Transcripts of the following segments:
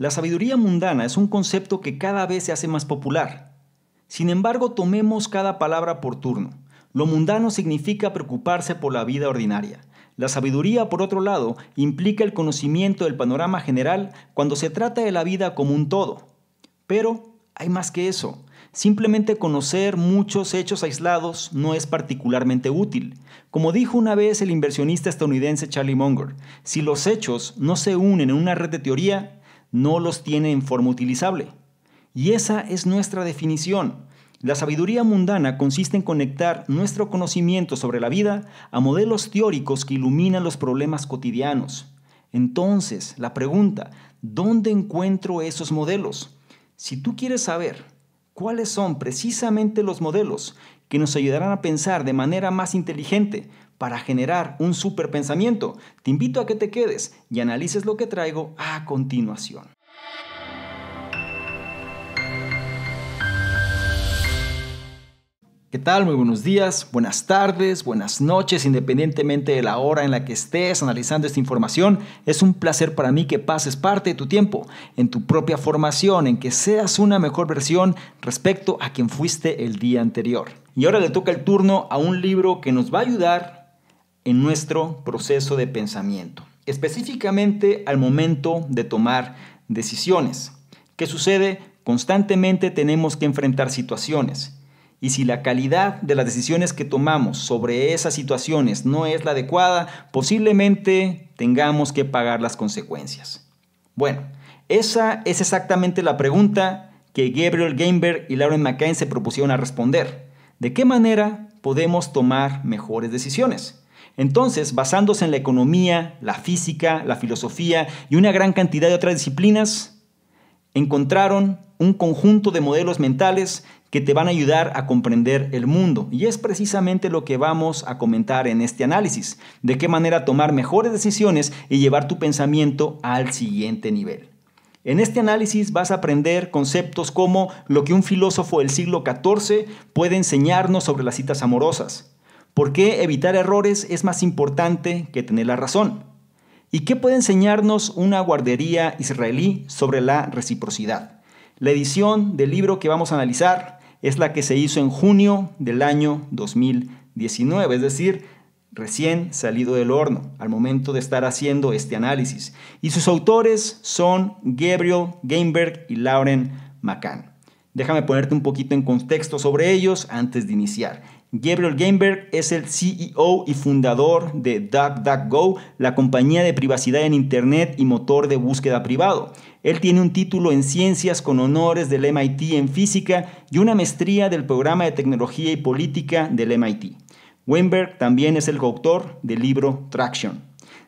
La sabiduría mundana es un concepto que cada vez se hace más popular. Sin embargo, tomemos cada palabra por turno. Lo mundano significa preocuparse por la vida ordinaria. La sabiduría, por otro lado, implica el conocimiento del panorama general cuando se trata de la vida como un todo. Pero hay más que eso. Simplemente conocer muchos hechos aislados no es particularmente útil. Como dijo una vez el inversionista estadounidense Charlie Munger, si los hechos no se unen en una red de teoría, no los tiene en forma utilizable. Y esa es nuestra definición. La sabiduría mundana consiste en conectar nuestro conocimiento sobre la vida a modelos teóricos que iluminan los problemas cotidianos. Entonces, la pregunta, ¿dónde encuentro esos modelos? Si tú quieres saber cuáles son precisamente los modelos que nos ayudarán a pensar de manera más inteligente, para generar un super pensamiento. Te invito a que te quedes y analices lo que traigo a continuación. ¿Qué tal? Muy buenos días, buenas tardes, buenas noches, independientemente de la hora en la que estés analizando esta información. Es un placer para mí que pases parte de tu tiempo en tu propia formación, en que seas una mejor versión respecto a quien fuiste el día anterior. Y ahora le toca el turno a un libro que nos va a ayudar en nuestro proceso de pensamiento, específicamente al momento de tomar decisiones. ¿Qué sucede? Constantemente tenemos que enfrentar situaciones. Y si la calidad de las decisiones que tomamos sobre esas situaciones no es la adecuada, posiblemente tengamos que pagar las consecuencias. Bueno, esa es exactamente la pregunta que Gabriel Gamberg y Lauren McCain se propusieron a responder. ¿De qué manera podemos tomar mejores decisiones? Entonces, basándose en la economía, la física, la filosofía y una gran cantidad de otras disciplinas, encontraron un conjunto de modelos mentales que te van a ayudar a comprender el mundo. Y es precisamente lo que vamos a comentar en este análisis, de qué manera tomar mejores decisiones y llevar tu pensamiento al siguiente nivel. En este análisis vas a aprender conceptos como lo que un filósofo del siglo XIV puede enseñarnos sobre las citas amorosas, ¿Por qué evitar errores es más importante que tener la razón? ¿Y qué puede enseñarnos una guardería israelí sobre la reciprocidad? La edición del libro que vamos a analizar es la que se hizo en junio del año 2019, es decir, recién salido del horno al momento de estar haciendo este análisis. Y sus autores son Gabriel Gainberg y Lauren McCann. Déjame ponerte un poquito en contexto sobre ellos antes de iniciar. Gabriel Gainberg es el CEO y fundador de DuckDuckGo, la compañía de privacidad en Internet y motor de búsqueda privado. Él tiene un título en ciencias con honores del MIT en física y una maestría del programa de tecnología y política del MIT. Weinberg también es el coautor del libro Traction.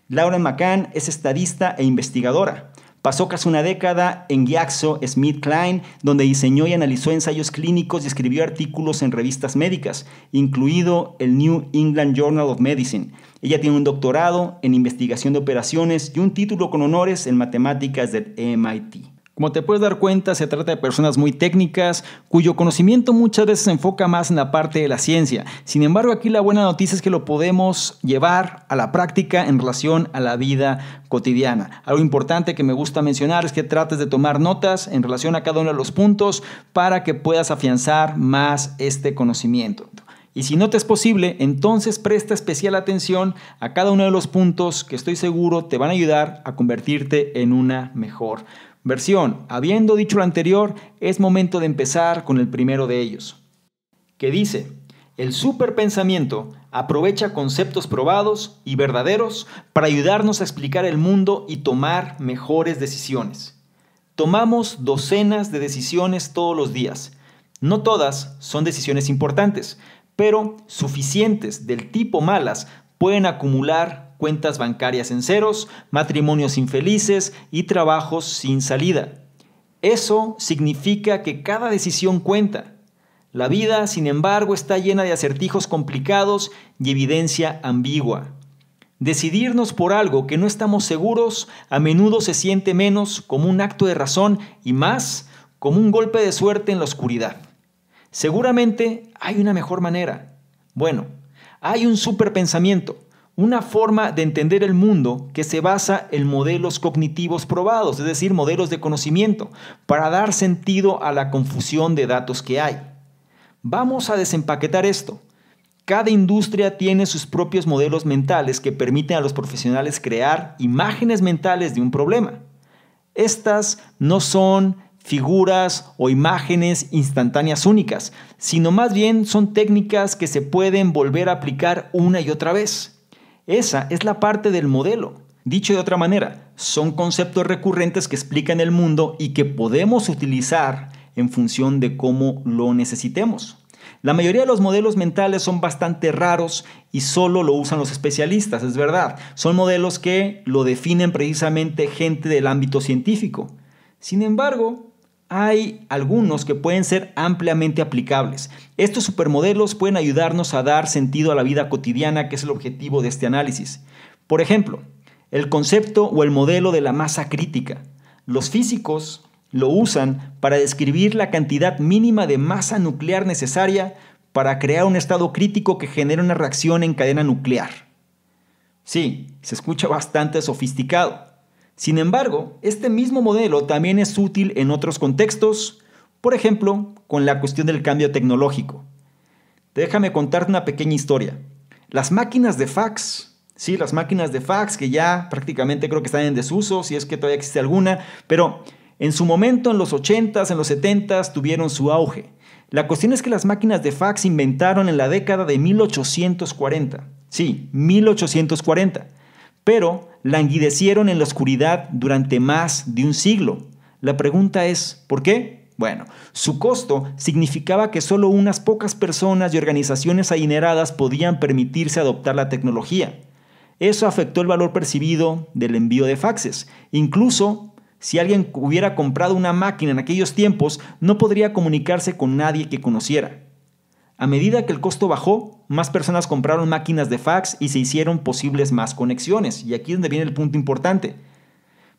Lauren McCann es estadista e investigadora. Pasó casi una década en Giaxo Smith Klein, donde diseñó y analizó ensayos clínicos y escribió artículos en revistas médicas, incluido el New England Journal of Medicine. Ella tiene un doctorado en investigación de operaciones y un título con honores en matemáticas del MIT. Como te puedes dar cuenta, se trata de personas muy técnicas, cuyo conocimiento muchas veces se enfoca más en la parte de la ciencia. Sin embargo, aquí la buena noticia es que lo podemos llevar a la práctica en relación a la vida cotidiana. Algo importante que me gusta mencionar es que trates de tomar notas en relación a cada uno de los puntos para que puedas afianzar más este conocimiento. Y si no te es posible, entonces presta especial atención a cada uno de los puntos que estoy seguro te van a ayudar a convertirte en una mejor Versión, habiendo dicho lo anterior, es momento de empezar con el primero de ellos, que dice, el superpensamiento aprovecha conceptos probados y verdaderos para ayudarnos a explicar el mundo y tomar mejores decisiones. Tomamos docenas de decisiones todos los días. No todas son decisiones importantes, pero suficientes del tipo malas pueden acumular cuentas bancarias en ceros, matrimonios infelices y trabajos sin salida. Eso significa que cada decisión cuenta. La vida, sin embargo, está llena de acertijos complicados y evidencia ambigua. Decidirnos por algo que no estamos seguros a menudo se siente menos como un acto de razón y más como un golpe de suerte en la oscuridad. Seguramente hay una mejor manera. Bueno, hay un superpensamiento, una forma de entender el mundo que se basa en modelos cognitivos probados, es decir, modelos de conocimiento, para dar sentido a la confusión de datos que hay. Vamos a desempaquetar esto. Cada industria tiene sus propios modelos mentales que permiten a los profesionales crear imágenes mentales de un problema. Estas no son figuras o imágenes instantáneas únicas, sino más bien son técnicas que se pueden volver a aplicar una y otra vez. Esa es la parte del modelo. Dicho de otra manera, son conceptos recurrentes que explican el mundo y que podemos utilizar en función de cómo lo necesitemos. La mayoría de los modelos mentales son bastante raros y solo lo usan los especialistas, es verdad. Son modelos que lo definen precisamente gente del ámbito científico. Sin embargo, hay algunos que pueden ser ampliamente aplicables. Estos supermodelos pueden ayudarnos a dar sentido a la vida cotidiana, que es el objetivo de este análisis. Por ejemplo, el concepto o el modelo de la masa crítica. Los físicos lo usan para describir la cantidad mínima de masa nuclear necesaria para crear un estado crítico que genera una reacción en cadena nuclear. Sí, se escucha bastante sofisticado, sin embargo, este mismo modelo también es útil en otros contextos, por ejemplo, con la cuestión del cambio tecnológico. Déjame contarte una pequeña historia. Las máquinas de fax, sí, las máquinas de fax que ya prácticamente creo que están en desuso, si es que todavía existe alguna, pero en su momento, en los 80s, en los 70s, tuvieron su auge. La cuestión es que las máquinas de fax inventaron en la década de 1840. Sí, 1840. Pero languidecieron en la oscuridad durante más de un siglo. La pregunta es, ¿por qué? Bueno, su costo significaba que solo unas pocas personas y organizaciones adineradas podían permitirse adoptar la tecnología. Eso afectó el valor percibido del envío de faxes. Incluso si alguien hubiera comprado una máquina en aquellos tiempos, no podría comunicarse con nadie que conociera. A medida que el costo bajó, más personas compraron máquinas de fax y se hicieron posibles más conexiones. Y aquí es donde viene el punto importante.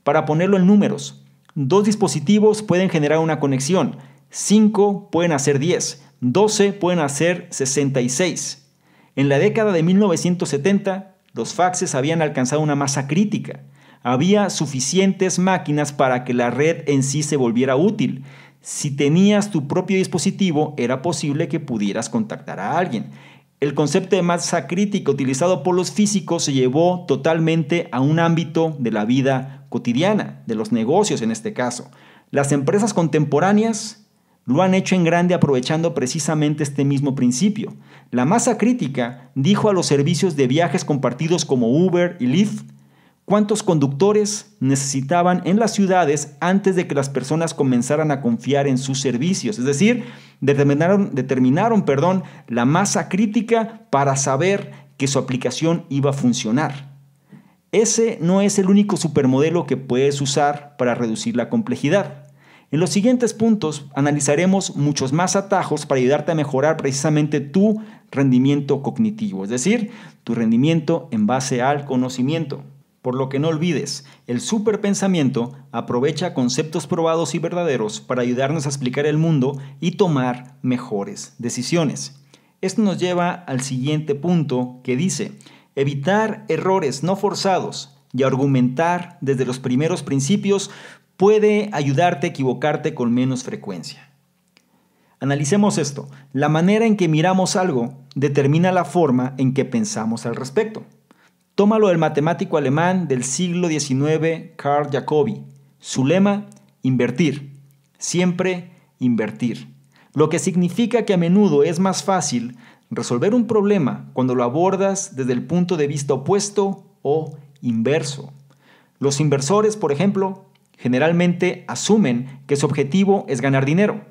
Para ponerlo en números, dos dispositivos pueden generar una conexión, cinco pueden hacer 10, 12 pueden hacer 66. En la década de 1970, los faxes habían alcanzado una masa crítica. Había suficientes máquinas para que la red en sí se volviera útil. Si tenías tu propio dispositivo, era posible que pudieras contactar a alguien. El concepto de masa crítica utilizado por los físicos se llevó totalmente a un ámbito de la vida cotidiana, de los negocios en este caso. Las empresas contemporáneas lo han hecho en grande aprovechando precisamente este mismo principio. La masa crítica dijo a los servicios de viajes compartidos como Uber y Lyft, cuántos conductores necesitaban en las ciudades antes de que las personas comenzaran a confiar en sus servicios. Es decir, determinaron, determinaron perdón, la masa crítica para saber que su aplicación iba a funcionar. Ese no es el único supermodelo que puedes usar para reducir la complejidad. En los siguientes puntos analizaremos muchos más atajos para ayudarte a mejorar precisamente tu rendimiento cognitivo, es decir, tu rendimiento en base al conocimiento. Por lo que no olvides, el superpensamiento aprovecha conceptos probados y verdaderos para ayudarnos a explicar el mundo y tomar mejores decisiones. Esto nos lleva al siguiente punto que dice, evitar errores no forzados y argumentar desde los primeros principios puede ayudarte a equivocarte con menos frecuencia. Analicemos esto. La manera en que miramos algo determina la forma en que pensamos al respecto. Tómalo del matemático alemán del siglo XIX, Karl Jacobi. Su lema, invertir. Siempre invertir. Lo que significa que a menudo es más fácil resolver un problema cuando lo abordas desde el punto de vista opuesto o inverso. Los inversores, por ejemplo, generalmente asumen que su objetivo es ganar dinero,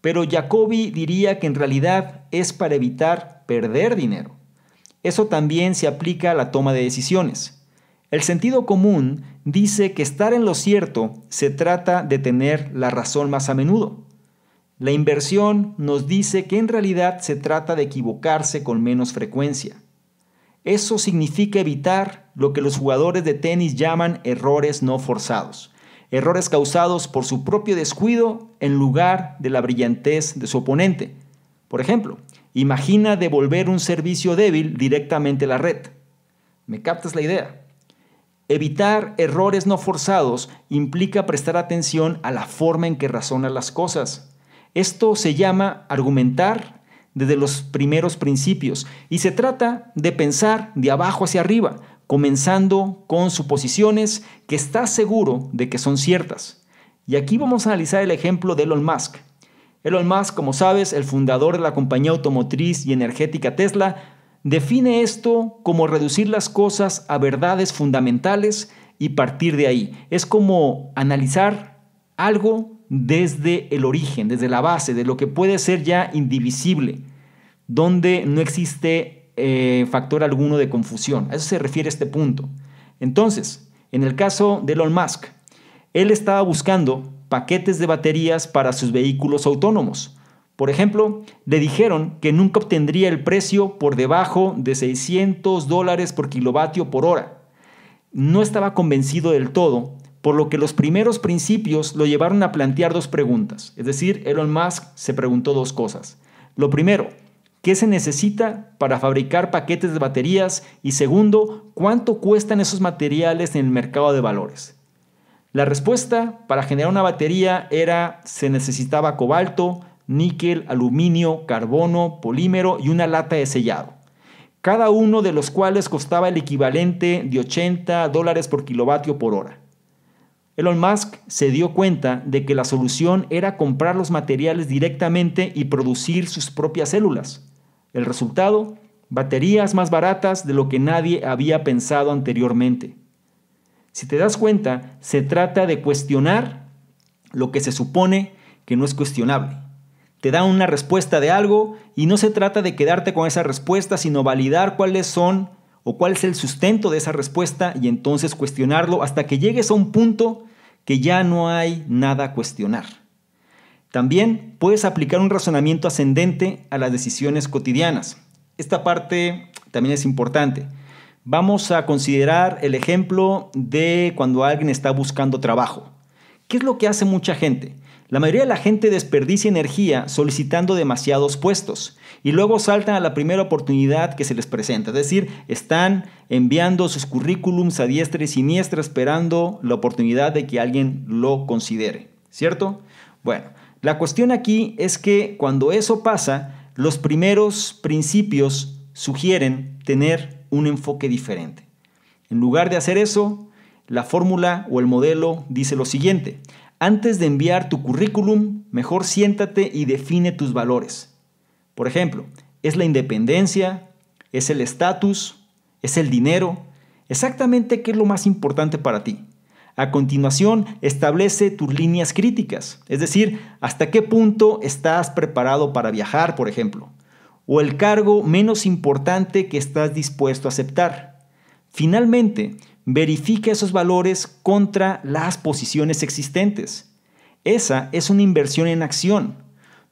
pero Jacobi diría que en realidad es para evitar perder dinero. Eso también se aplica a la toma de decisiones. El sentido común dice que estar en lo cierto se trata de tener la razón más a menudo. La inversión nos dice que en realidad se trata de equivocarse con menos frecuencia. Eso significa evitar lo que los jugadores de tenis llaman errores no forzados, errores causados por su propio descuido en lugar de la brillantez de su oponente. Por ejemplo, Imagina devolver un servicio débil directamente a la red. ¿Me captas la idea? Evitar errores no forzados implica prestar atención a la forma en que razonan las cosas. Esto se llama argumentar desde los primeros principios y se trata de pensar de abajo hacia arriba, comenzando con suposiciones que estás seguro de que son ciertas. Y aquí vamos a analizar el ejemplo de Elon Musk. Elon Musk, como sabes, el fundador de la compañía automotriz y energética Tesla, define esto como reducir las cosas a verdades fundamentales y partir de ahí. Es como analizar algo desde el origen, desde la base, de lo que puede ser ya indivisible, donde no existe eh, factor alguno de confusión. A eso se refiere este punto. Entonces, en el caso de Elon Musk, él estaba buscando paquetes de baterías para sus vehículos autónomos. Por ejemplo, le dijeron que nunca obtendría el precio por debajo de 600 dólares por kilovatio por hora. No estaba convencido del todo, por lo que los primeros principios lo llevaron a plantear dos preguntas. Es decir, Elon Musk se preguntó dos cosas. Lo primero, ¿qué se necesita para fabricar paquetes de baterías? Y segundo, ¿cuánto cuestan esos materiales en el mercado de valores? La respuesta para generar una batería era se necesitaba cobalto, níquel, aluminio, carbono, polímero y una lata de sellado, cada uno de los cuales costaba el equivalente de 80 dólares por kilovatio por hora. Elon Musk se dio cuenta de que la solución era comprar los materiales directamente y producir sus propias células. El resultado, baterías más baratas de lo que nadie había pensado anteriormente. Si te das cuenta, se trata de cuestionar lo que se supone que no es cuestionable. Te da una respuesta de algo y no se trata de quedarte con esa respuesta, sino validar cuáles son o cuál es el sustento de esa respuesta y entonces cuestionarlo hasta que llegues a un punto que ya no hay nada a cuestionar. También puedes aplicar un razonamiento ascendente a las decisiones cotidianas. Esta parte también es importante. Vamos a considerar el ejemplo de cuando alguien está buscando trabajo. ¿Qué es lo que hace mucha gente? La mayoría de la gente desperdicia energía solicitando demasiados puestos y luego saltan a la primera oportunidad que se les presenta. Es decir, están enviando sus currículums a diestra y siniestra esperando la oportunidad de que alguien lo considere. ¿Cierto? Bueno, la cuestión aquí es que cuando eso pasa, los primeros principios sugieren tener un enfoque diferente. En lugar de hacer eso, la fórmula o el modelo dice lo siguiente. Antes de enviar tu currículum, mejor siéntate y define tus valores. Por ejemplo, es la independencia, es el estatus, es el dinero, exactamente qué es lo más importante para ti. A continuación, establece tus líneas críticas, es decir, hasta qué punto estás preparado para viajar, por ejemplo, o el cargo menos importante que estás dispuesto a aceptar. Finalmente, verifica esos valores contra las posiciones existentes. Esa es una inversión en acción.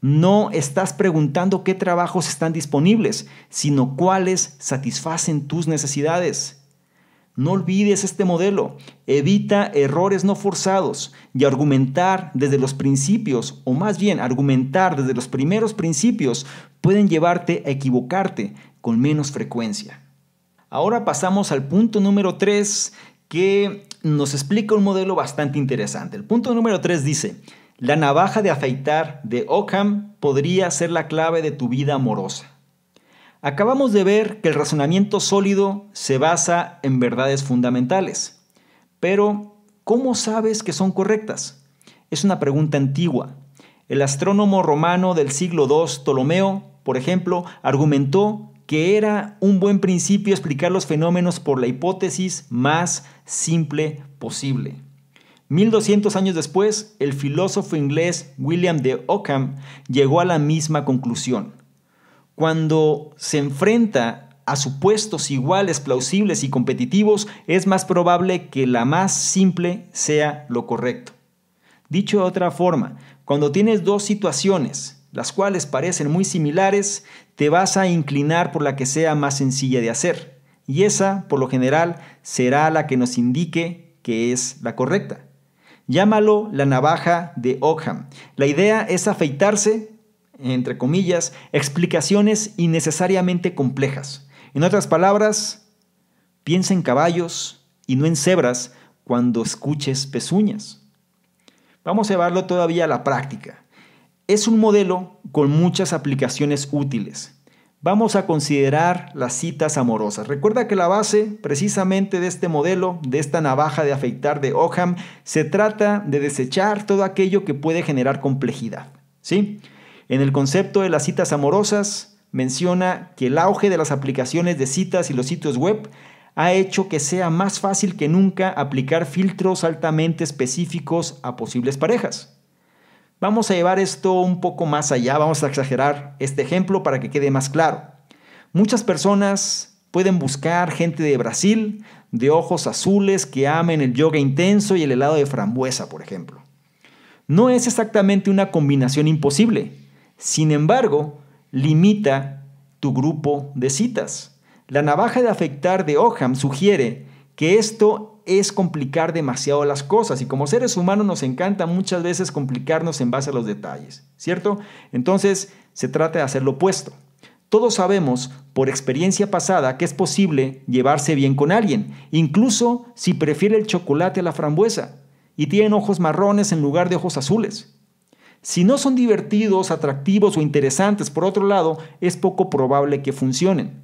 No estás preguntando qué trabajos están disponibles, sino cuáles satisfacen tus necesidades. No olvides este modelo. Evita errores no forzados y argumentar desde los principios, o más bien argumentar desde los primeros principios, pueden llevarte a equivocarte con menos frecuencia. Ahora pasamos al punto número 3 que nos explica un modelo bastante interesante. El punto número 3 dice, la navaja de afeitar de Ockham podría ser la clave de tu vida amorosa. Acabamos de ver que el razonamiento sólido se basa en verdades fundamentales. Pero, ¿cómo sabes que son correctas? Es una pregunta antigua. El astrónomo romano del siglo II, Ptolomeo, por ejemplo, argumentó que era un buen principio explicar los fenómenos por la hipótesis más simple posible. 1200 años después, el filósofo inglés William de Ockham llegó a la misma conclusión. Cuando se enfrenta a supuestos iguales, plausibles y competitivos, es más probable que la más simple sea lo correcto. Dicho de otra forma, cuando tienes dos situaciones, las cuales parecen muy similares, te vas a inclinar por la que sea más sencilla de hacer. Y esa, por lo general, será la que nos indique que es la correcta. Llámalo la navaja de Ockham. La idea es afeitarse entre comillas, explicaciones innecesariamente complejas. En otras palabras, piensa en caballos y no en cebras cuando escuches pezuñas. Vamos a llevarlo todavía a la práctica. Es un modelo con muchas aplicaciones útiles. Vamos a considerar las citas amorosas. Recuerda que la base precisamente de este modelo, de esta navaja de afeitar de Oham se trata de desechar todo aquello que puede generar complejidad. ¿Sí? En el concepto de las citas amorosas, menciona que el auge de las aplicaciones de citas y los sitios web ha hecho que sea más fácil que nunca aplicar filtros altamente específicos a posibles parejas. Vamos a llevar esto un poco más allá, vamos a exagerar este ejemplo para que quede más claro. Muchas personas pueden buscar gente de Brasil, de ojos azules, que amen el yoga intenso y el helado de frambuesa, por ejemplo. No es exactamente una combinación imposible, sin embargo, limita tu grupo de citas. La navaja de afectar de Oham sugiere que esto es complicar demasiado las cosas y como seres humanos nos encanta muchas veces complicarnos en base a los detalles, ¿cierto? Entonces se trata de hacer lo opuesto. Todos sabemos por experiencia pasada que es posible llevarse bien con alguien, incluso si prefiere el chocolate a la frambuesa y tienen ojos marrones en lugar de ojos azules. Si no son divertidos, atractivos o interesantes, por otro lado, es poco probable que funcionen.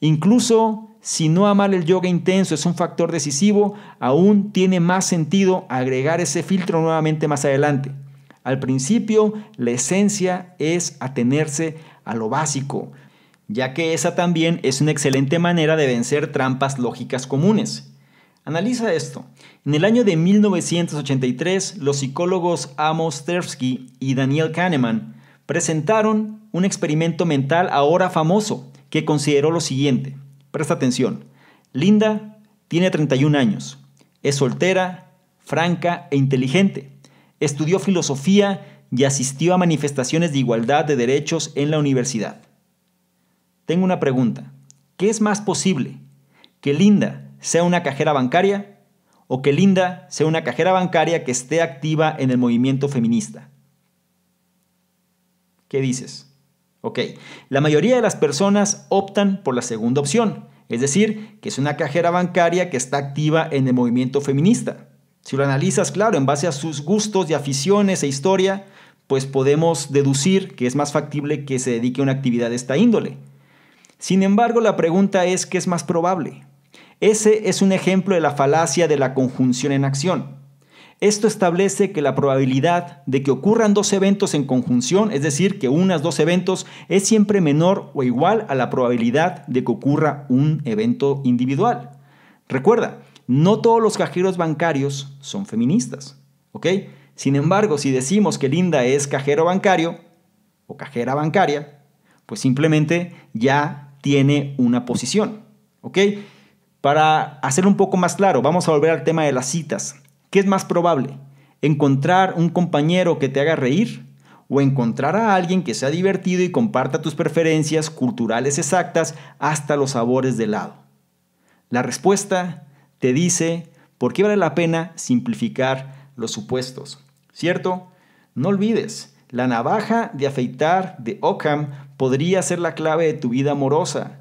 Incluso si no amar el yoga intenso es un factor decisivo, aún tiene más sentido agregar ese filtro nuevamente más adelante. Al principio, la esencia es atenerse a lo básico, ya que esa también es una excelente manera de vencer trampas lógicas comunes. Analiza esto. En el año de 1983, los psicólogos Amos Tversky y Daniel Kahneman presentaron un experimento mental ahora famoso que consideró lo siguiente. Presta atención. Linda tiene 31 años. Es soltera, franca e inteligente. Estudió filosofía y asistió a manifestaciones de igualdad de derechos en la universidad. Tengo una pregunta. ¿Qué es más posible? Que Linda sea una cajera bancaria o que Linda sea una cajera bancaria que esté activa en el movimiento feminista. ¿Qué dices? Ok, la mayoría de las personas optan por la segunda opción, es decir, que es una cajera bancaria que está activa en el movimiento feminista. Si lo analizas, claro, en base a sus gustos y aficiones e historia, pues podemos deducir que es más factible que se dedique a una actividad de esta índole. Sin embargo, la pregunta es, ¿qué es más probable? Ese es un ejemplo de la falacia de la conjunción en acción. Esto establece que la probabilidad de que ocurran dos eventos en conjunción, es decir, que unas dos eventos, es siempre menor o igual a la probabilidad de que ocurra un evento individual. Recuerda, no todos los cajeros bancarios son feministas, ¿ok? Sin embargo, si decimos que Linda es cajero bancario o cajera bancaria, pues simplemente ya tiene una posición, ¿ok? Para hacer un poco más claro, vamos a volver al tema de las citas. ¿Qué es más probable? ¿Encontrar un compañero que te haga reír? ¿O encontrar a alguien que sea divertido y comparta tus preferencias culturales exactas hasta los sabores de helado? La respuesta te dice por qué vale la pena simplificar los supuestos. ¿Cierto? No olvides, la navaja de afeitar de Ockham podría ser la clave de tu vida amorosa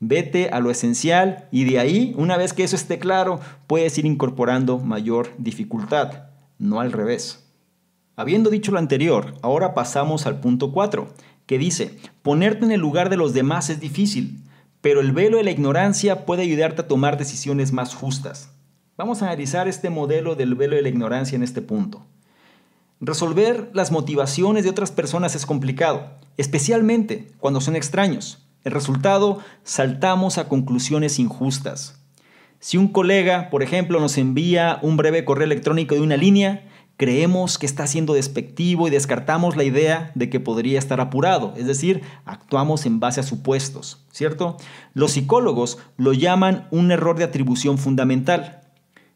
Vete a lo esencial y de ahí, una vez que eso esté claro, puedes ir incorporando mayor dificultad, no al revés. Habiendo dicho lo anterior, ahora pasamos al punto 4, que dice, ponerte en el lugar de los demás es difícil, pero el velo de la ignorancia puede ayudarte a tomar decisiones más justas. Vamos a analizar este modelo del velo de la ignorancia en este punto. Resolver las motivaciones de otras personas es complicado, especialmente cuando son extraños el resultado, saltamos a conclusiones injustas. Si un colega, por ejemplo, nos envía un breve correo electrónico de una línea, creemos que está siendo despectivo y descartamos la idea de que podría estar apurado, es decir, actuamos en base a supuestos, ¿cierto? Los psicólogos lo llaman un error de atribución fundamental.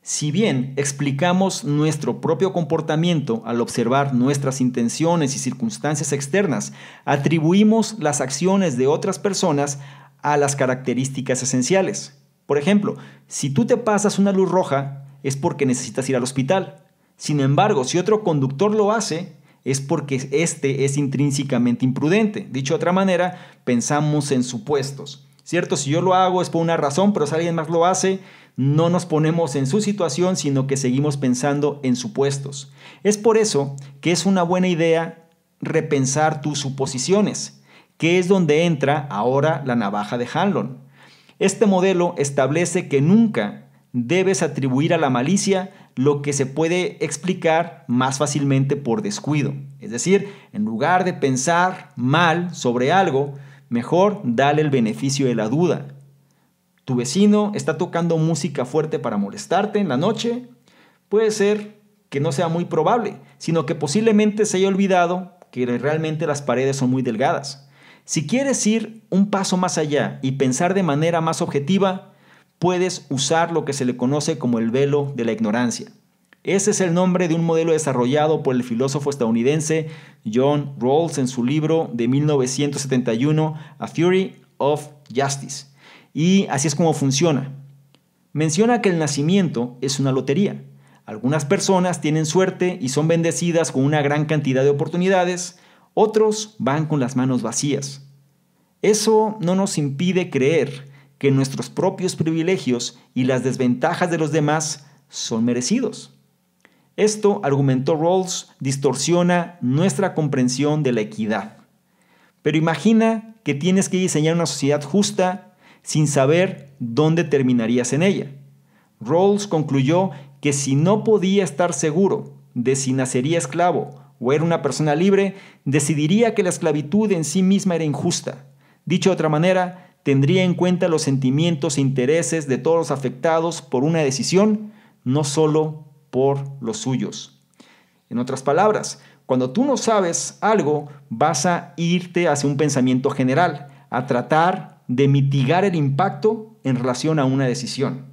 Si bien explicamos nuestro propio comportamiento al observar nuestras intenciones y circunstancias externas, atribuimos las acciones de otras personas a las características esenciales. Por ejemplo, si tú te pasas una luz roja, es porque necesitas ir al hospital. Sin embargo, si otro conductor lo hace, es porque este es intrínsecamente imprudente. Dicho de otra manera, pensamos en supuestos. ¿Cierto? Si yo lo hago es por una razón, pero si alguien más lo hace, no nos ponemos en su situación, sino que seguimos pensando en supuestos. Es por eso que es una buena idea repensar tus suposiciones, que es donde entra ahora la navaja de Hanlon. Este modelo establece que nunca debes atribuir a la malicia lo que se puede explicar más fácilmente por descuido. Es decir, en lugar de pensar mal sobre algo, mejor dale el beneficio de la duda tu vecino está tocando música fuerte para molestarte en la noche, puede ser que no sea muy probable, sino que posiblemente se haya olvidado que realmente las paredes son muy delgadas. Si quieres ir un paso más allá y pensar de manera más objetiva, puedes usar lo que se le conoce como el velo de la ignorancia. Ese es el nombre de un modelo desarrollado por el filósofo estadounidense John Rawls en su libro de 1971, A Theory of Justice. Y así es como funciona. Menciona que el nacimiento es una lotería. Algunas personas tienen suerte y son bendecidas con una gran cantidad de oportunidades, otros van con las manos vacías. Eso no nos impide creer que nuestros propios privilegios y las desventajas de los demás son merecidos. Esto, argumentó Rawls, distorsiona nuestra comprensión de la equidad. Pero imagina que tienes que diseñar una sociedad justa sin saber dónde terminarías en ella. Rawls concluyó que si no podía estar seguro de si nacería esclavo o era una persona libre, decidiría que la esclavitud en sí misma era injusta. Dicho de otra manera, tendría en cuenta los sentimientos e intereses de todos los afectados por una decisión, no solo por los suyos. En otras palabras, cuando tú no sabes algo, vas a irte hacia un pensamiento general, a tratar de mitigar el impacto en relación a una decisión.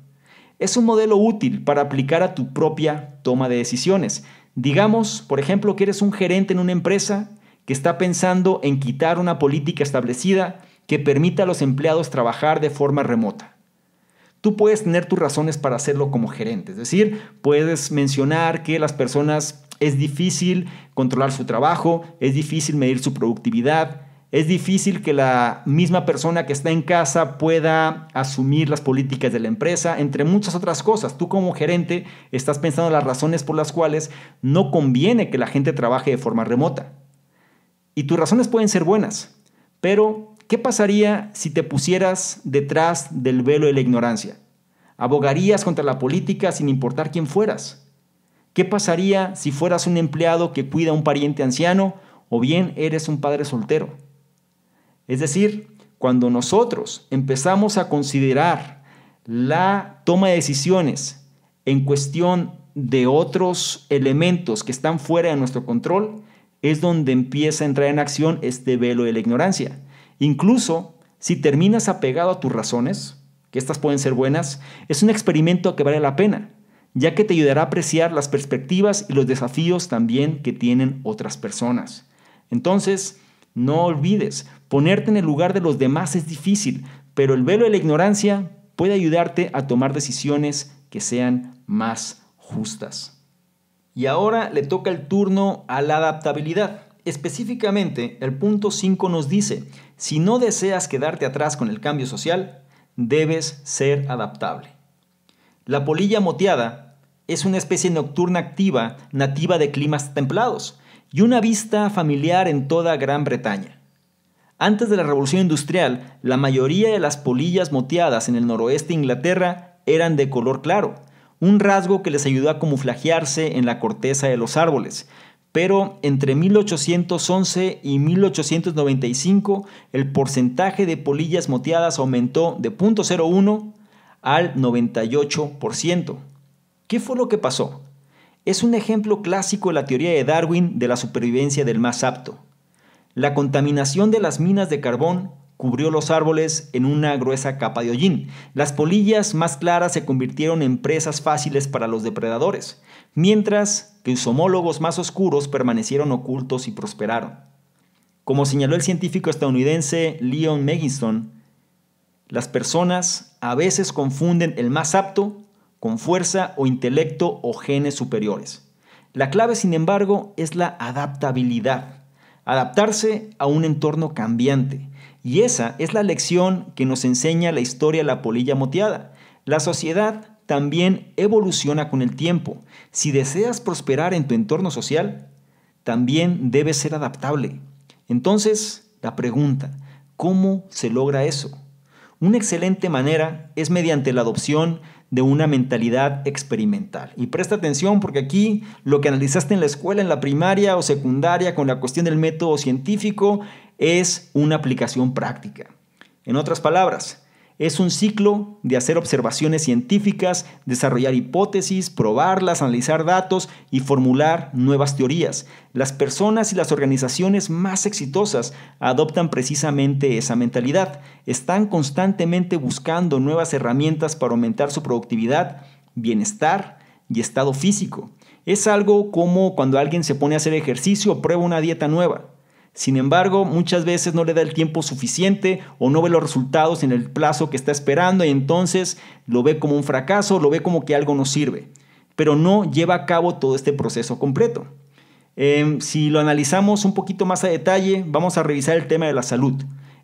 Es un modelo útil para aplicar a tu propia toma de decisiones. Digamos, por ejemplo, que eres un gerente en una empresa que está pensando en quitar una política establecida que permita a los empleados trabajar de forma remota. Tú puedes tener tus razones para hacerlo como gerente, es decir, puedes mencionar que las personas es difícil controlar su trabajo, es difícil medir su productividad, es difícil que la misma persona que está en casa pueda asumir las políticas de la empresa, entre muchas otras cosas. Tú como gerente estás pensando las razones por las cuales no conviene que la gente trabaje de forma remota. Y tus razones pueden ser buenas, pero ¿qué pasaría si te pusieras detrás del velo de la ignorancia? ¿Abogarías contra la política sin importar quién fueras? ¿Qué pasaría si fueras un empleado que cuida a un pariente anciano o bien eres un padre soltero? Es decir, cuando nosotros empezamos a considerar la toma de decisiones en cuestión de otros elementos que están fuera de nuestro control, es donde empieza a entrar en acción este velo de la ignorancia. Incluso si terminas apegado a tus razones, que estas pueden ser buenas, es un experimento que vale la pena, ya que te ayudará a apreciar las perspectivas y los desafíos también que tienen otras personas. Entonces, no olvides, ponerte en el lugar de los demás es difícil, pero el velo de la ignorancia puede ayudarte a tomar decisiones que sean más justas. Y ahora le toca el turno a la adaptabilidad. Específicamente, el punto 5 nos dice, si no deseas quedarte atrás con el cambio social, debes ser adaptable. La polilla moteada es una especie nocturna activa nativa de climas templados y una vista familiar en toda Gran Bretaña. Antes de la Revolución Industrial, la mayoría de las polillas moteadas en el noroeste de Inglaterra eran de color claro, un rasgo que les ayudó a camuflajearse en la corteza de los árboles. Pero entre 1811 y 1895 el porcentaje de polillas moteadas aumentó de 0.01 al 98%. ¿Qué fue lo que pasó? es un ejemplo clásico de la teoría de Darwin de la supervivencia del más apto. La contaminación de las minas de carbón cubrió los árboles en una gruesa capa de hollín. Las polillas más claras se convirtieron en presas fáciles para los depredadores, mientras que sus homólogos más oscuros permanecieron ocultos y prosperaron. Como señaló el científico estadounidense Leon Megginson, las personas a veces confunden el más apto con fuerza o intelecto o genes superiores. La clave, sin embargo, es la adaptabilidad, adaptarse a un entorno cambiante. Y esa es la lección que nos enseña la historia de la polilla moteada. La sociedad también evoluciona con el tiempo. Si deseas prosperar en tu entorno social, también debes ser adaptable. Entonces, la pregunta, ¿cómo se logra eso? Una excelente manera es mediante la adopción de una mentalidad experimental. Y presta atención porque aquí lo que analizaste en la escuela, en la primaria o secundaria con la cuestión del método científico es una aplicación práctica. En otras palabras, es un ciclo de hacer observaciones científicas, desarrollar hipótesis, probarlas, analizar datos y formular nuevas teorías. Las personas y las organizaciones más exitosas adoptan precisamente esa mentalidad. Están constantemente buscando nuevas herramientas para aumentar su productividad, bienestar y estado físico. Es algo como cuando alguien se pone a hacer ejercicio o prueba una dieta nueva. Sin embargo, muchas veces no le da el tiempo suficiente o no ve los resultados en el plazo que está esperando y entonces lo ve como un fracaso, lo ve como que algo no sirve, pero no lleva a cabo todo este proceso completo. Em, si lo analizamos un poquito más a detalle, vamos a revisar el tema de la salud.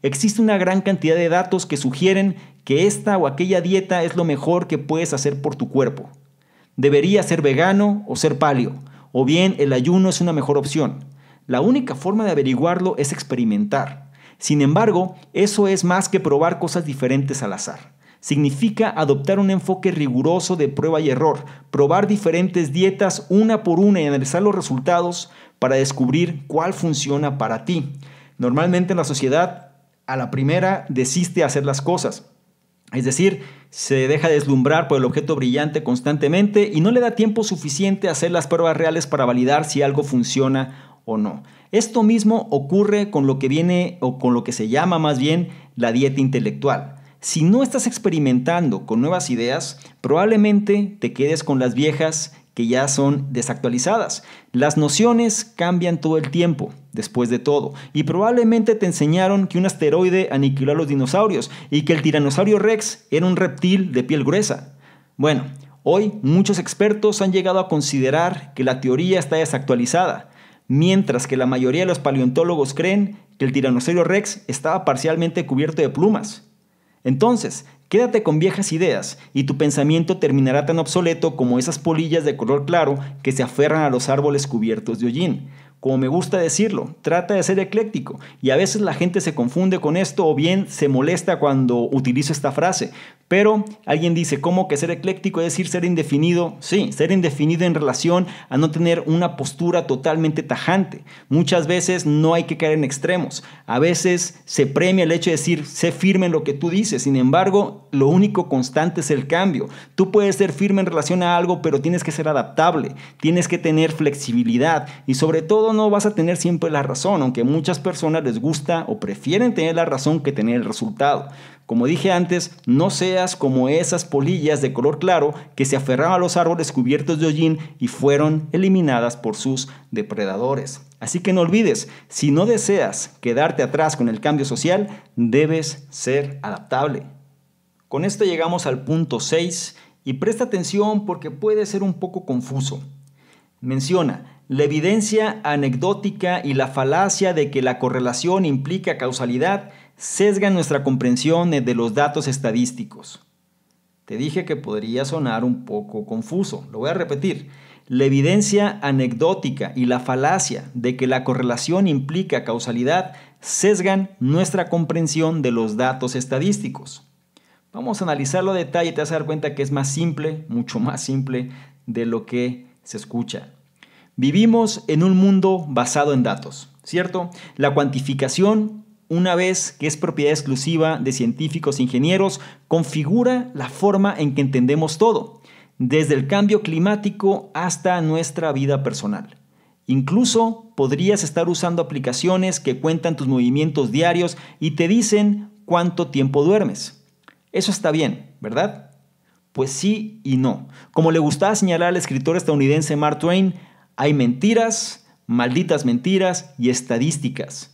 Existe una gran cantidad de datos que sugieren que esta o aquella dieta es lo mejor que puedes hacer por tu cuerpo. Debería ser vegano o ser palio, o bien el ayuno es una mejor opción. La única forma de averiguarlo es experimentar. Sin embargo, eso es más que probar cosas diferentes al azar. Significa adoptar un enfoque riguroso de prueba y error, probar diferentes dietas una por una y analizar los resultados para descubrir cuál funciona para ti. Normalmente en la sociedad, a la primera, desiste a hacer las cosas. Es decir, se deja deslumbrar por el objeto brillante constantemente y no le da tiempo suficiente a hacer las pruebas reales para validar si algo funciona o no. Esto mismo ocurre con lo que viene o con lo que se llama más bien la dieta intelectual. Si no estás experimentando con nuevas ideas, probablemente te quedes con las viejas que ya son desactualizadas. Las nociones cambian todo el tiempo, después de todo, y probablemente te enseñaron que un asteroide aniquiló a los dinosaurios y que el tiranosaurio Rex era un reptil de piel gruesa. Bueno, hoy muchos expertos han llegado a considerar que la teoría está desactualizada, mientras que la mayoría de los paleontólogos creen que el tiranosaurio rex estaba parcialmente cubierto de plumas. Entonces, quédate con viejas ideas y tu pensamiento terminará tan obsoleto como esas polillas de color claro que se aferran a los árboles cubiertos de hollín, como me gusta decirlo, trata de ser ecléctico. Y a veces la gente se confunde con esto o bien se molesta cuando utilizo esta frase. Pero alguien dice, ¿cómo que ser ecléctico es decir ser indefinido? Sí, ser indefinido en relación a no tener una postura totalmente tajante. Muchas veces no hay que caer en extremos. A veces se premia el hecho de decir, sé firme en lo que tú dices. Sin embargo, lo único constante es el cambio. Tú puedes ser firme en relación a algo, pero tienes que ser adaptable, tienes que tener flexibilidad y sobre todo no vas a tener siempre la razón, aunque muchas personas les gusta o prefieren tener la razón que tener el resultado. Como dije antes, no seas como esas polillas de color claro que se aferraron a los árboles cubiertos de hollín y fueron eliminadas por sus depredadores. Así que no olvides, si no deseas quedarte atrás con el cambio social, debes ser adaptable. Con esto llegamos al punto 6 y presta atención porque puede ser un poco confuso. Menciona, la evidencia anecdótica y la falacia de que la correlación implica causalidad sesgan nuestra comprensión de los datos estadísticos. Te dije que podría sonar un poco confuso, lo voy a repetir. La evidencia anecdótica y la falacia de que la correlación implica causalidad sesgan nuestra comprensión de los datos estadísticos. Vamos a analizarlo a detalle y te vas a dar cuenta que es más simple, mucho más simple de lo que se escucha. Vivimos en un mundo basado en datos, ¿cierto? La cuantificación, una vez que es propiedad exclusiva de científicos e ingenieros, configura la forma en que entendemos todo, desde el cambio climático hasta nuestra vida personal. Incluso podrías estar usando aplicaciones que cuentan tus movimientos diarios y te dicen cuánto tiempo duermes. Eso está bien, ¿verdad? Pues sí y no. Como le gustaba señalar al escritor estadounidense Mark Twain, hay mentiras, malditas mentiras y estadísticas.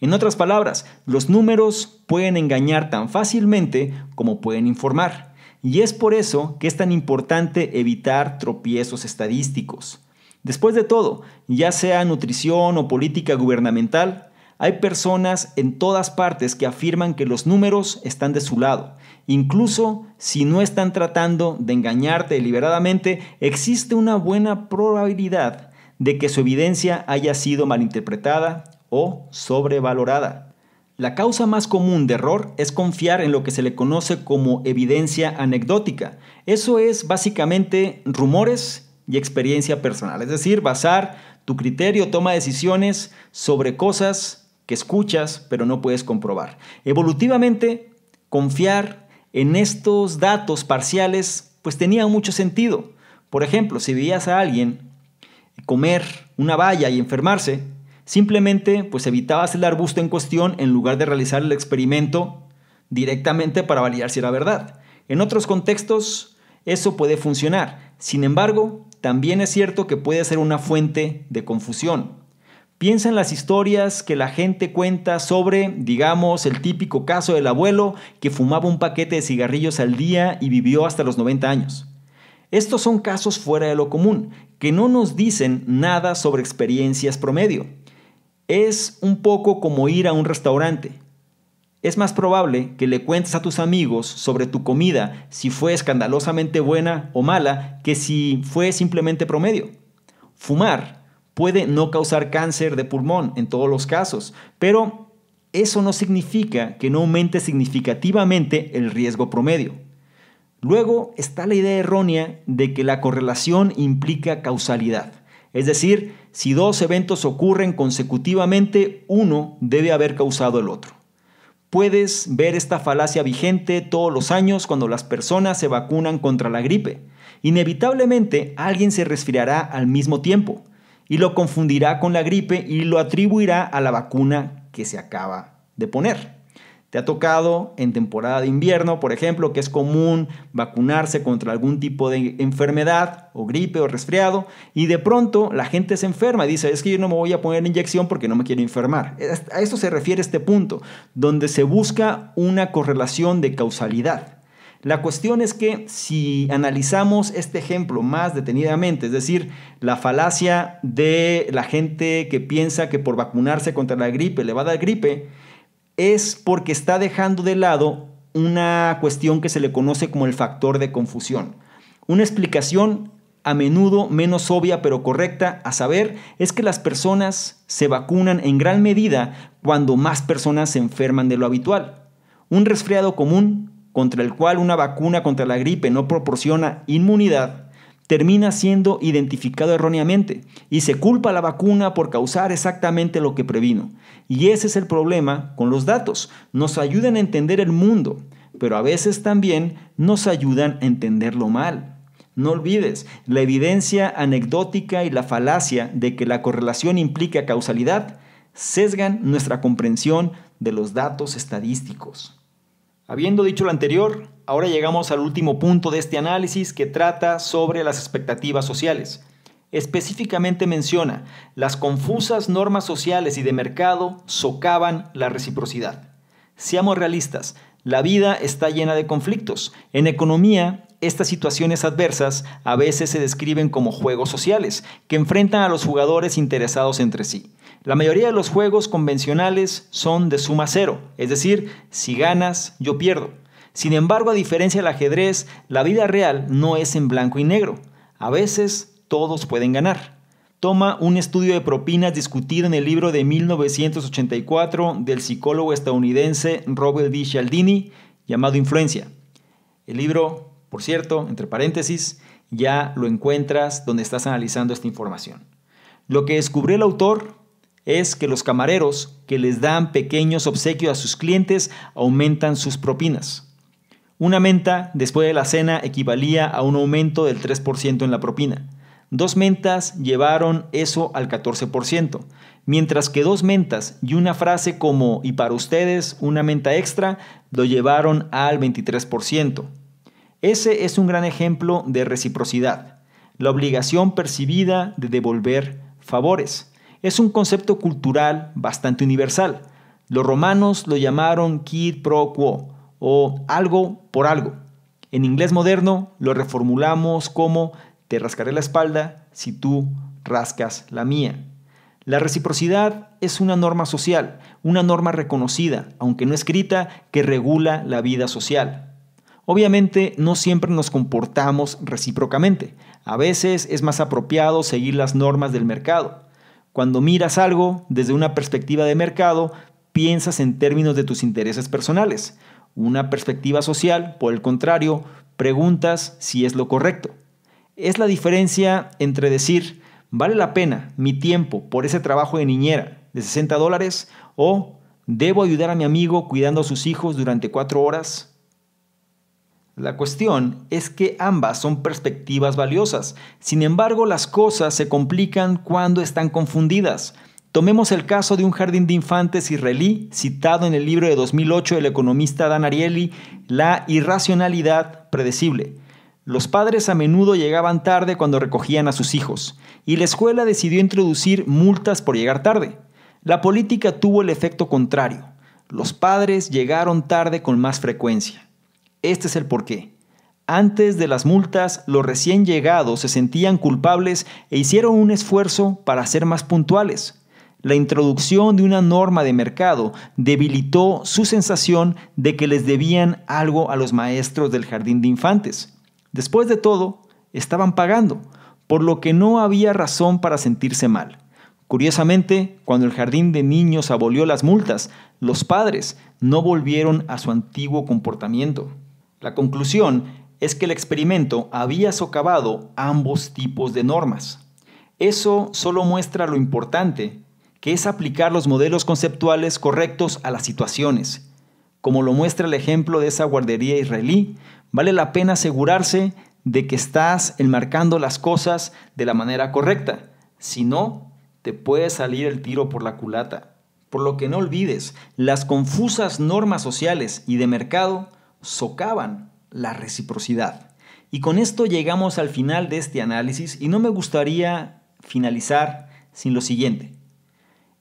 En otras palabras, los números pueden engañar tan fácilmente como pueden informar. Y es por eso que es tan importante evitar tropiezos estadísticos. Después de todo, ya sea nutrición o política gubernamental, hay personas en todas partes que afirman que los números están de su lado. Incluso si no están tratando de engañarte deliberadamente, existe una buena probabilidad de que su evidencia haya sido malinterpretada o sobrevalorada. La causa más común de error es confiar en lo que se le conoce como evidencia anecdótica. Eso es básicamente rumores y experiencia personal, es decir, basar tu criterio, toma decisiones sobre cosas que escuchas pero no puedes comprobar. Evolutivamente, confiar en estos datos parciales pues tenía mucho sentido. Por ejemplo, si veías a alguien comer una valla y enfermarse, simplemente pues evitabas el arbusto en cuestión en lugar de realizar el experimento directamente para validar si era verdad. En otros contextos eso puede funcionar. Sin embargo, también es cierto que puede ser una fuente de confusión. Piensa en las historias que la gente cuenta sobre, digamos, el típico caso del abuelo que fumaba un paquete de cigarrillos al día y vivió hasta los 90 años. Estos son casos fuera de lo común, que no nos dicen nada sobre experiencias promedio. Es un poco como ir a un restaurante. Es más probable que le cuentes a tus amigos sobre tu comida si fue escandalosamente buena o mala que si fue simplemente promedio. Fumar puede no causar cáncer de pulmón en todos los casos, pero eso no significa que no aumente significativamente el riesgo promedio. Luego está la idea errónea de que la correlación implica causalidad. Es decir, si dos eventos ocurren consecutivamente, uno debe haber causado el otro. Puedes ver esta falacia vigente todos los años cuando las personas se vacunan contra la gripe. Inevitablemente alguien se resfriará al mismo tiempo y lo confundirá con la gripe y lo atribuirá a la vacuna que se acaba de poner. ¿Te ha tocado en temporada de invierno, por ejemplo, que es común vacunarse contra algún tipo de enfermedad o gripe o resfriado y de pronto la gente se enferma y dice, es que yo no me voy a poner inyección porque no me quiero enfermar? A esto se refiere este punto, donde se busca una correlación de causalidad. La cuestión es que si analizamos este ejemplo más detenidamente, es decir, la falacia de la gente que piensa que por vacunarse contra la gripe le va a dar gripe, es porque está dejando de lado una cuestión que se le conoce como el factor de confusión. Una explicación a menudo menos obvia pero correcta a saber es que las personas se vacunan en gran medida cuando más personas se enferman de lo habitual. Un resfriado común contra el cual una vacuna contra la gripe no proporciona inmunidad, termina siendo identificado erróneamente y se culpa a la vacuna por causar exactamente lo que previno. Y ese es el problema con los datos. Nos ayudan a entender el mundo, pero a veces también nos ayudan a entenderlo mal. No olvides, la evidencia anecdótica y la falacia de que la correlación implica causalidad sesgan nuestra comprensión de los datos estadísticos. Habiendo dicho lo anterior, ahora llegamos al último punto de este análisis que trata sobre las expectativas sociales. Específicamente menciona, las confusas normas sociales y de mercado socavan la reciprocidad. Seamos realistas, la vida está llena de conflictos. En economía, estas situaciones adversas a veces se describen como juegos sociales, que enfrentan a los jugadores interesados entre sí. La mayoría de los juegos convencionales son de suma cero, es decir, si ganas, yo pierdo. Sin embargo, a diferencia del ajedrez, la vida real no es en blanco y negro. A veces todos pueden ganar. Toma un estudio de propinas discutido en el libro de 1984 del psicólogo estadounidense Robert D. Cialdini llamado Influencia. El libro, por cierto, entre paréntesis, ya lo encuentras donde estás analizando esta información. Lo que descubrió el autor es que los camareros que les dan pequeños obsequios a sus clientes aumentan sus propinas. Una menta después de la cena equivalía a un aumento del 3% en la propina. Dos mentas llevaron eso al 14%, mientras que dos mentas y una frase como y para ustedes una menta extra lo llevaron al 23%. Ese es un gran ejemplo de reciprocidad, la obligación percibida de devolver favores es un concepto cultural bastante universal. Los romanos lo llamaron quid pro quo o algo por algo. En inglés moderno lo reformulamos como te rascaré la espalda si tú rascas la mía. La reciprocidad es una norma social, una norma reconocida, aunque no escrita, que regula la vida social. Obviamente no siempre nos comportamos recíprocamente. A veces es más apropiado seguir las normas del mercado. Cuando miras algo desde una perspectiva de mercado, piensas en términos de tus intereses personales. Una perspectiva social, por el contrario, preguntas si es lo correcto. Es la diferencia entre decir, ¿vale la pena mi tiempo por ese trabajo de niñera de 60 dólares? o ¿debo ayudar a mi amigo cuidando a sus hijos durante cuatro horas? La cuestión es que ambas son perspectivas valiosas, sin embargo las cosas se complican cuando están confundidas. Tomemos el caso de un jardín de infantes israelí citado en el libro de 2008 del economista Dan Ariely, La irracionalidad predecible. Los padres a menudo llegaban tarde cuando recogían a sus hijos, y la escuela decidió introducir multas por llegar tarde. La política tuvo el efecto contrario. Los padres llegaron tarde con más frecuencia. Este es el porqué. Antes de las multas, los recién llegados se sentían culpables e hicieron un esfuerzo para ser más puntuales. La introducción de una norma de mercado debilitó su sensación de que les debían algo a los maestros del jardín de infantes. Después de todo, estaban pagando, por lo que no había razón para sentirse mal. Curiosamente, cuando el jardín de niños abolió las multas, los padres no volvieron a su antiguo comportamiento. La conclusión es que el experimento había socavado ambos tipos de normas. Eso solo muestra lo importante, que es aplicar los modelos conceptuales correctos a las situaciones. Como lo muestra el ejemplo de esa guardería israelí, vale la pena asegurarse de que estás enmarcando las cosas de la manera correcta. Si no, te puede salir el tiro por la culata. Por lo que no olvides, las confusas normas sociales y de mercado socavan la reciprocidad. Y con esto llegamos al final de este análisis y no me gustaría finalizar sin lo siguiente.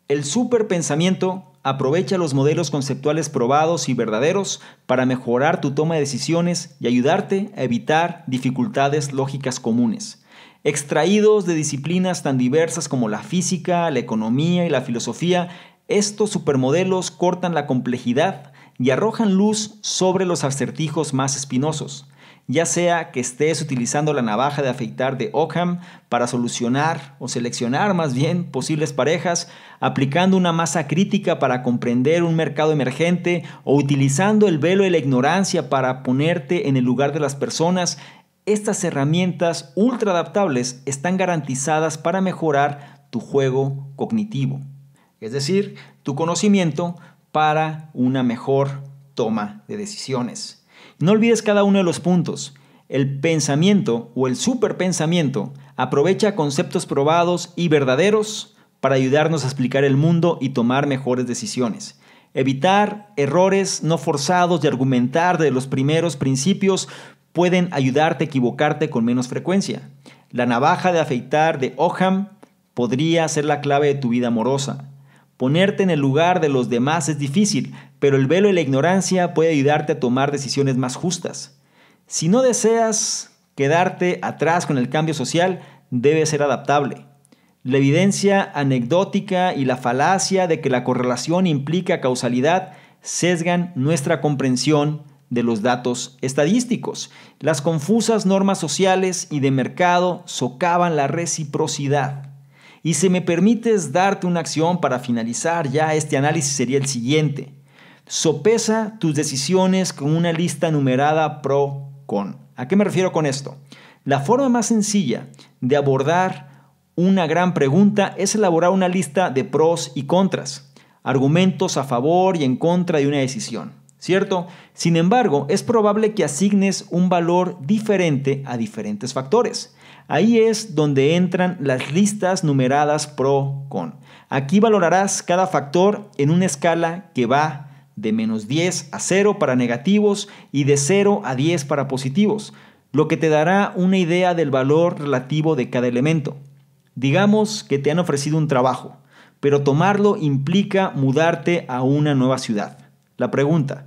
El superpensamiento aprovecha los modelos conceptuales probados y verdaderos para mejorar tu toma de decisiones y ayudarte a evitar dificultades lógicas comunes. Extraídos de disciplinas tan diversas como la física, la economía y la filosofía, estos supermodelos cortan la complejidad y arrojan luz sobre los acertijos más espinosos, ya sea que estés utilizando la navaja de afeitar de Ockham para solucionar o seleccionar más bien posibles parejas, aplicando una masa crítica para comprender un mercado emergente o utilizando el velo de la ignorancia para ponerte en el lugar de las personas, estas herramientas ultra adaptables están garantizadas para mejorar tu juego cognitivo. Es decir, tu conocimiento, para una mejor toma de decisiones. No olvides cada uno de los puntos. El pensamiento o el superpensamiento aprovecha conceptos probados y verdaderos para ayudarnos a explicar el mundo y tomar mejores decisiones. Evitar errores no forzados de argumentar de los primeros principios pueden ayudarte a equivocarte con menos frecuencia. La navaja de afeitar de Oham podría ser la clave de tu vida amorosa. Ponerte en el lugar de los demás es difícil, pero el velo y la ignorancia puede ayudarte a tomar decisiones más justas. Si no deseas quedarte atrás con el cambio social, debes ser adaptable. La evidencia anecdótica y la falacia de que la correlación implica causalidad sesgan nuestra comprensión de los datos estadísticos. Las confusas normas sociales y de mercado socavan la reciprocidad. Y si me permites darte una acción para finalizar ya este análisis sería el siguiente. Sopesa tus decisiones con una lista numerada pro-con. ¿A qué me refiero con esto? La forma más sencilla de abordar una gran pregunta es elaborar una lista de pros y contras, argumentos a favor y en contra de una decisión, ¿cierto? Sin embargo, es probable que asignes un valor diferente a diferentes factores. Ahí es donde entran las listas numeradas pro-con. Aquí valorarás cada factor en una escala que va de menos 10 a 0 para negativos y de 0 a 10 para positivos, lo que te dará una idea del valor relativo de cada elemento. Digamos que te han ofrecido un trabajo, pero tomarlo implica mudarte a una nueva ciudad. La pregunta,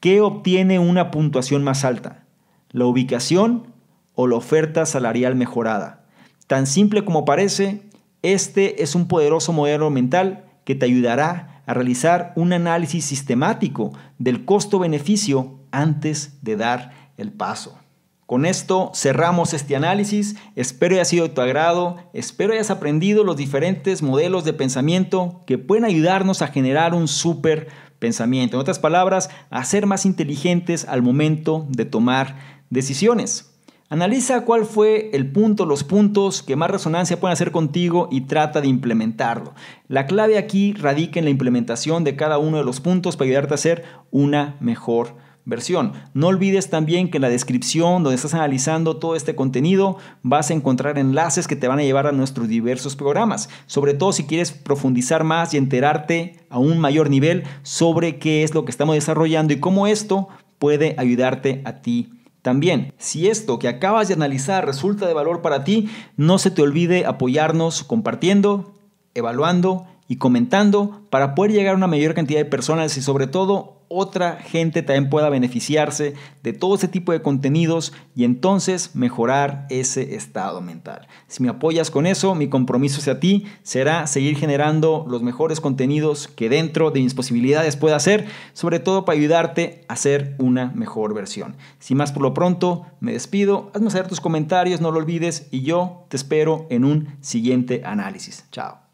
¿qué obtiene una puntuación más alta? ¿La ubicación o la oferta salarial mejorada. Tan simple como parece, este es un poderoso modelo mental que te ayudará a realizar un análisis sistemático del costo-beneficio antes de dar el paso. Con esto cerramos este análisis, espero haya sido de tu agrado, espero hayas aprendido los diferentes modelos de pensamiento que pueden ayudarnos a generar un super pensamiento, en otras palabras, a ser más inteligentes al momento de tomar decisiones. Analiza cuál fue el punto, los puntos que más resonancia pueden hacer contigo y trata de implementarlo. La clave aquí radica en la implementación de cada uno de los puntos para ayudarte a ser una mejor versión. No olvides también que en la descripción donde estás analizando todo este contenido vas a encontrar enlaces que te van a llevar a nuestros diversos programas, sobre todo si quieres profundizar más y enterarte a un mayor nivel sobre qué es lo que estamos desarrollando y cómo esto puede ayudarte a ti también, si esto que acabas de analizar resulta de valor para ti, no se te olvide apoyarnos compartiendo, evaluando y comentando para poder llegar a una mayor cantidad de personas y sobre todo otra gente también pueda beneficiarse de todo ese tipo de contenidos y entonces mejorar ese estado mental. Si me apoyas con eso, mi compromiso hacia ti será seguir generando los mejores contenidos que dentro de mis posibilidades pueda hacer, sobre todo para ayudarte a ser una mejor versión. Sin más por lo pronto, me despido, hazme saber tus comentarios, no lo olvides y yo te espero en un siguiente análisis. Chao.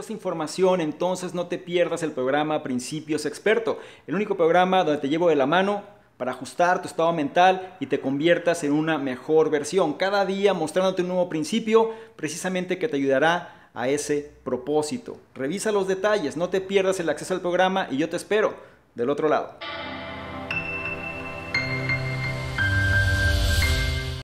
Esa información, entonces no te pierdas el programa Principios Experto, el único programa donde te llevo de la mano para ajustar tu estado mental y te conviertas en una mejor versión. Cada día mostrándote un nuevo principio precisamente que te ayudará a ese propósito. Revisa los detalles, no te pierdas el acceso al programa y yo te espero del otro lado.